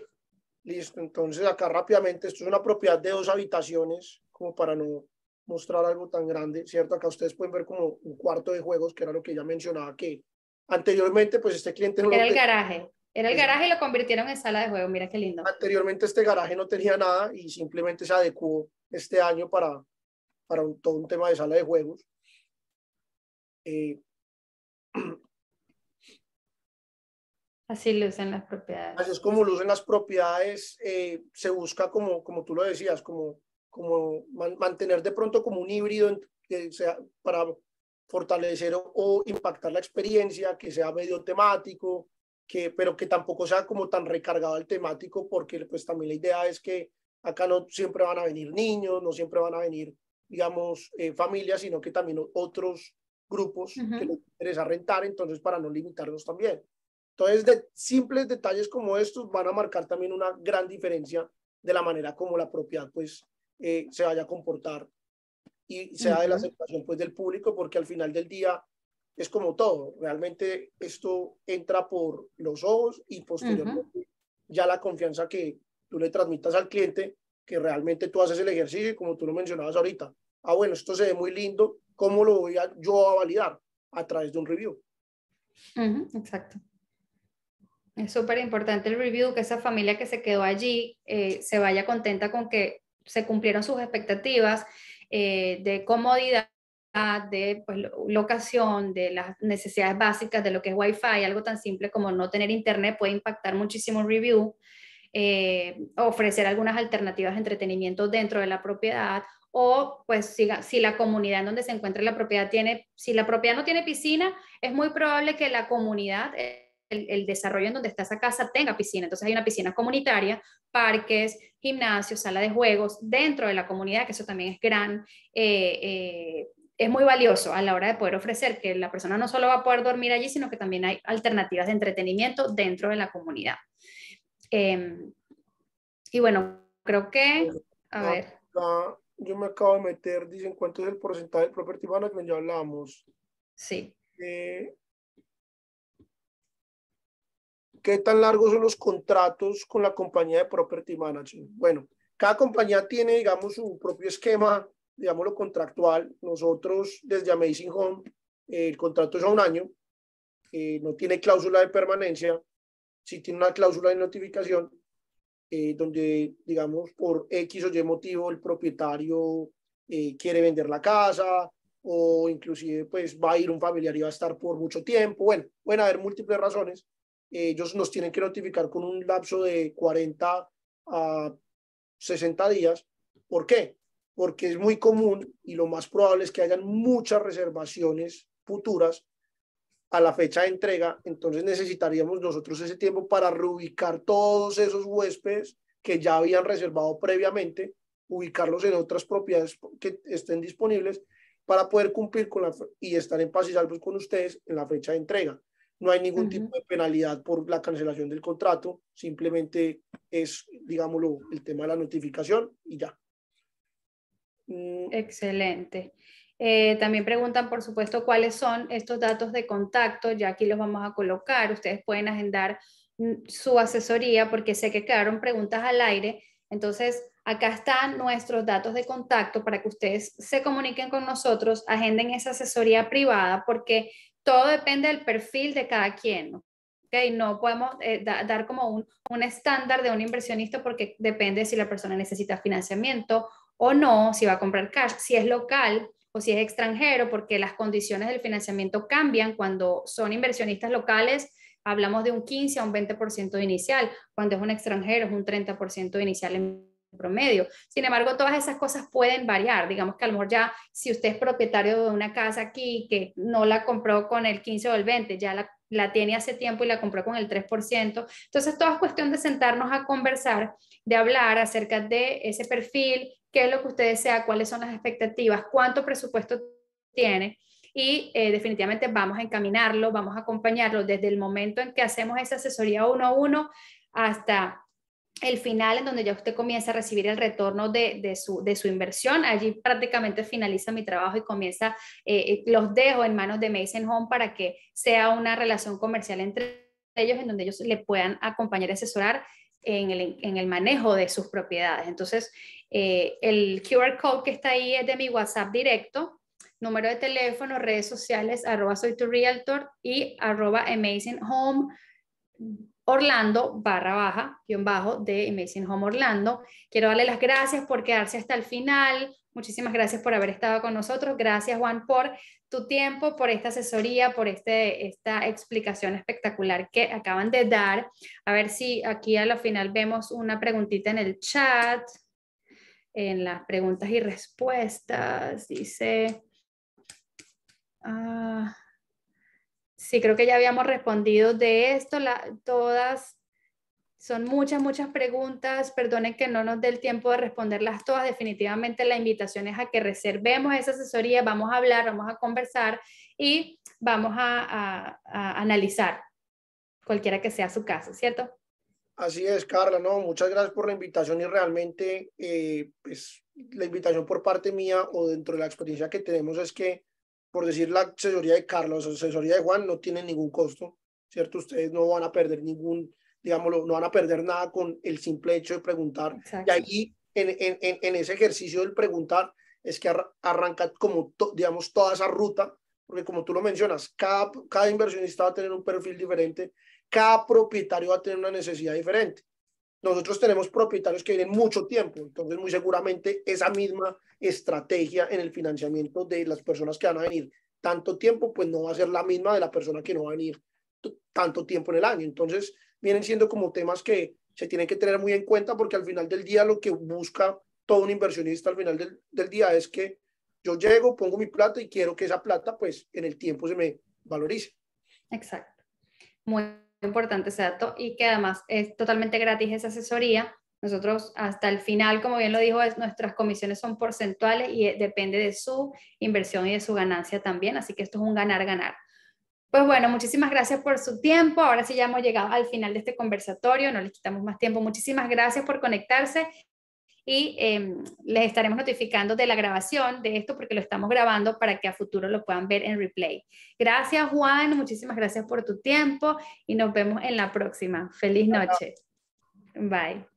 Listo, entonces acá rápidamente, esto es una propiedad de dos habitaciones, como para no mostrar algo tan grande, ¿cierto? Acá ustedes pueden ver como un cuarto de juegos, que era lo que ya mencionaba, que anteriormente pues este cliente... No era el garaje, era el garaje y lo convirtieron en sala de juegos, mira qué lindo. Anteriormente este garaje no tenía nada y simplemente se adecuó este año para, para todo un tema de sala de juegos. Eh, Así lucen las propiedades. Así es como lucen las propiedades, eh, se busca como, como tú lo decías, como, como mantener de pronto como un híbrido que sea para fortalecer o, impactar la experiencia, que sea medio temático, que, pero que tampoco sea como tan recargado el temático, porque pues también la idea es que acá no siempre van a venir niños, no siempre van a venir, digamos, eh, familias, sino que también otros grupos que les interesa rentar, entonces para no limitarlos también. Entonces, de, simples detalles como estos van a marcar también una gran diferencia de la manera como la propiedad pues eh, se vaya a comportar y sea de la aceptación pues del público, porque al final del día es como todo, realmente esto entra por los ojos y posteriormente ya la confianza que tú le transmitas al cliente, que realmente tú haces el ejercicio como tú lo mencionabas ahorita, ah bueno, esto se ve muy lindo, ¿cómo lo voy a, yo a validar? A través de un review. exacto. Es súper importante el review, que esa familia que se quedó allí eh, se vaya contenta con que se cumplieron sus expectativas eh, de comodidad, de pues, locación, de las necesidades básicas de lo que es wifi algo tan simple como no tener internet puede impactar muchísimo el review, eh, ofrecer algunas alternativas de entretenimiento dentro de la propiedad o pues si, si, la comunidad en donde se encuentra la propiedad tiene, si la propiedad no tiene piscina, es muy probable que la comunidad el, desarrollo en donde está esa casa tenga piscina. Entonces hay una piscina comunitaria, parques, gimnasios, sala de juegos dentro de la comunidad, que eso también es gran, eh, eh, es muy valioso a la hora de poder ofrecer que la persona no solo va a poder dormir allí, sino que también hay alternativas de entretenimiento dentro de la comunidad. Em, y bueno, creo que, a ver. yo me acabo de meter, dicen cuánto es el porcentaje de property que ya hablamos. Sí. Eh, ¿Qué tan largos son los contratos con la compañía de property management? Bueno, cada compañía tiene, digamos, su propio esquema, lo contractual. Nosotros, desde Amazing Home, eh, el contrato es a un año, eh, no tiene cláusula de permanencia, sí tiene una cláusula de notificación, eh, donde, digamos, por X o Y motivo el propietario quiere vender la casa o inclusive pues va a ir un familiar y va a estar por mucho tiempo. Bueno, pueden haber múltiples razones ellos nos tienen que notificar con un lapso de 40 a 60 días. ¿Por qué? Porque es muy común y lo más probable es que hayan muchas reservaciones futuras a la fecha de entrega. Entonces necesitaríamos nosotros ese tiempo para reubicar todos esos huéspedes que ya habían reservado previamente, ubicarlos en otras propiedades que estén disponibles para poder cumplir con la y estar en paz y salvo con ustedes en la fecha de entrega no hay ningún tipo de penalidad por la cancelación del contrato, simplemente es, digámoslo, el tema de la notificación y ya. Mm. Excelente. Eh, también preguntan, por supuesto, cuáles son estos datos de contacto, ya aquí los vamos a colocar, ustedes pueden agendar mm, su asesoría porque sé que quedaron preguntas al aire, entonces acá están nuestros datos de contacto para que ustedes se comuniquen con nosotros, agenden esa asesoría privada porque todo depende del perfil de cada quien. ¿okay? No podemos eh, dar como un, estándar de un inversionista porque depende si la persona necesita financiamiento o no, si va a comprar cash, si es local o si es extranjero, porque las condiciones del financiamiento cambian cuando son inversionistas locales. Hablamos de un 15 a un 20% inicial, cuando es un extranjero es un 30% de inicial promedio. Sin embargo, todas esas cosas pueden variar. Digamos que a lo mejor ya, si usted es propietario de una casa aquí que no la compró con el 15 o el 20, ya la, tiene hace tiempo y la compró con el 3%. Entonces, todo es cuestión de sentarnos a conversar, de hablar acerca de ese perfil, qué es lo que usted desea, cuáles son las expectativas, cuánto presupuesto tiene y eh, definitivamente vamos a encaminarlo, vamos a acompañarlo desde el momento en que hacemos esa asesoría uno a uno hasta el final en donde ya usted comienza a recibir el retorno de, su, inversión. Allí prácticamente finaliza mi trabajo y comienza, eh, eh, los dejo en manos de Mason Home para que sea una relación comercial entre ellos en donde ellos le puedan acompañar y asesorar en el, manejo de sus propiedades. Entonces, eh, el QR code que está ahí es de mi WhatsApp directo, número de teléfono, redes sociales, arroba soy tu realtor y arroba amazing home Orlando barra baja, guión bajo de Amazing Home Orlando. Quiero darle las gracias por quedarse hasta el final. Muchísimas gracias por haber estado con nosotros. Gracias Juan por tu tiempo, por esta asesoría, por este, esta explicación espectacular que acaban de dar. A ver si aquí a lo final vemos una preguntita en el chat, en las preguntas y respuestas. Dice... Ah, Sí, creo que ya habíamos respondido de esto, todas, son muchas, muchas preguntas, perdonen que no nos dé el tiempo de responderlas todas, definitivamente la invitación es a que reservemos esa asesoría, vamos a hablar, vamos a conversar y vamos a, analizar cualquiera que sea su caso, ¿cierto? Así es, Carla, no, muchas gracias por la invitación y realmente eh, pues, la invitación por parte mía o dentro de la experiencia que tenemos es que por decir la asesoría de Carlos, la asesoría de Juan, no tiene ningún costo, ¿cierto? Ustedes no van a perder ningún, digámoslo, no van a perder nada con el simple hecho de preguntar. Y allí, en, en, en, ese ejercicio del preguntar, es que arranca como, digamos, toda esa ruta, porque como tú lo mencionas, cada, cada inversionista va a tener un perfil diferente, cada propietario va a tener una necesidad diferente. Nosotros tenemos propietarios que vienen mucho tiempo, entonces muy seguramente esa misma estrategia en el financiamiento de las personas que van a venir tanto tiempo, pues no va a ser la misma de la persona que no va a venir tanto tiempo en el año. Entonces vienen siendo como temas que se tienen que tener muy en cuenta porque al final del día lo que busca todo un inversionista al final del, día es que yo llego, pongo mi plata y quiero que esa plata pues en el tiempo se me valorice. Exacto. Muy importante ese dato y que además es totalmente gratis esa asesoría. Nosotros hasta el final, como bien lo dijo, es, nuestras comisiones son porcentuales y eh, depende de su inversión y de su ganancia también, así que esto es un ganar-ganar. Pues bueno, muchísimas gracias por su tiempo. Ahora sí ya hemos llegado al final de este conversatorio, no les quitamos más tiempo. Muchísimas gracias por conectarse y em, les estaremos notificando de la grabación de esto porque lo estamos grabando para que a futuro lo puedan ver en replay. Gracias Juan, muchísimas gracias por tu tiempo y nos vemos en la próxima. Feliz noche. Bye.